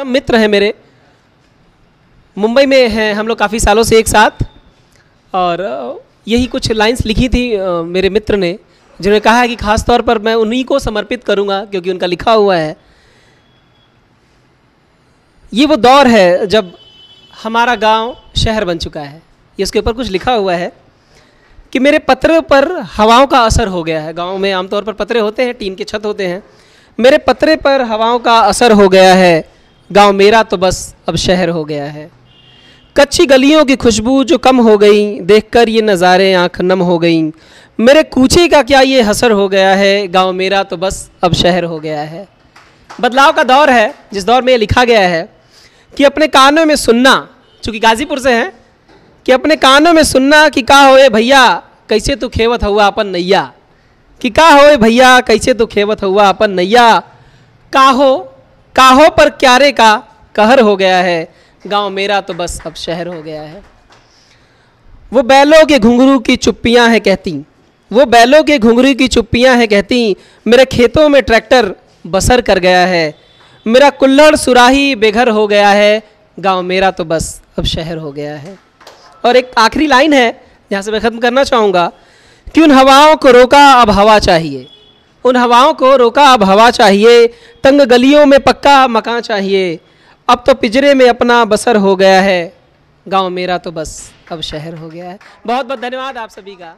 सब मित्र हैं मेरे मुंबई में हैं हम लोग काफ़ी सालों से एक साथ और यही कुछ लाइंस लिखी थी मेरे मित्र ने जिन्होंने कहा है कि ख़ास तौर पर मैं उन्हीं को समर्पित करूंगा क्योंकि उनका लिखा हुआ है ये वो दौर है जब हमारा गांव शहर बन चुका है ये उसके ऊपर कुछ लिखा हुआ है कि मेरे पत्र पर हवाओं का असर हो गया है गाँव में आमतौर पर पत्रे होते हैं टीन के छत होते हैं मेरे पत्रे पर हवाओं का असर हो गया है गांव मेरा तो बस अब शहर हो गया है कच्ची गलियों की खुशबू जो कम हो गई देखकर ये नज़ारे आंख नम हो गई मेरे कूचे का क्या ये हसर हो गया है गांव मेरा तो बस अब शहर हो गया है बदलाव का दौर है जिस दौर में ये लिखा गया है कि अपने कानों में सुनना चूँकि गाज़ीपुर से हैं कि अपने कानों में सुनना कि का होए भैया कैसे तू तो खेवत हुआ अपन नैया कि का होए भैया कैसे तू तो खेवत हुआ अपन नैया का हो काहो पर क्यारे का कहर हो गया है गांव मेरा तो बस अब शहर हो गया है वो बैलों के घुंघरू की चुप्पियां हैं कहती वो बैलों के घुंघरू की चुप्पियां हैं कहती मेरे खेतों में ट्रैक्टर बसर कर गया है मेरा कुल्लड़ सुराही बेघर हो गया है गांव मेरा तो बस अब शहर हो गया है और एक आखिरी लाइन है जहाँ से मैं ख़त्म करना चाहूँगा कि उन हवाओं को रोका अब हवा चाहिए उन हवाओं को रोका अब हवा चाहिए तंग गलियों में पक्का मकान चाहिए अब तो पिजरे में अपना बसर हो गया है गांव मेरा तो बस अब शहर हो गया है बहुत बहुत धन्यवाद आप सभी का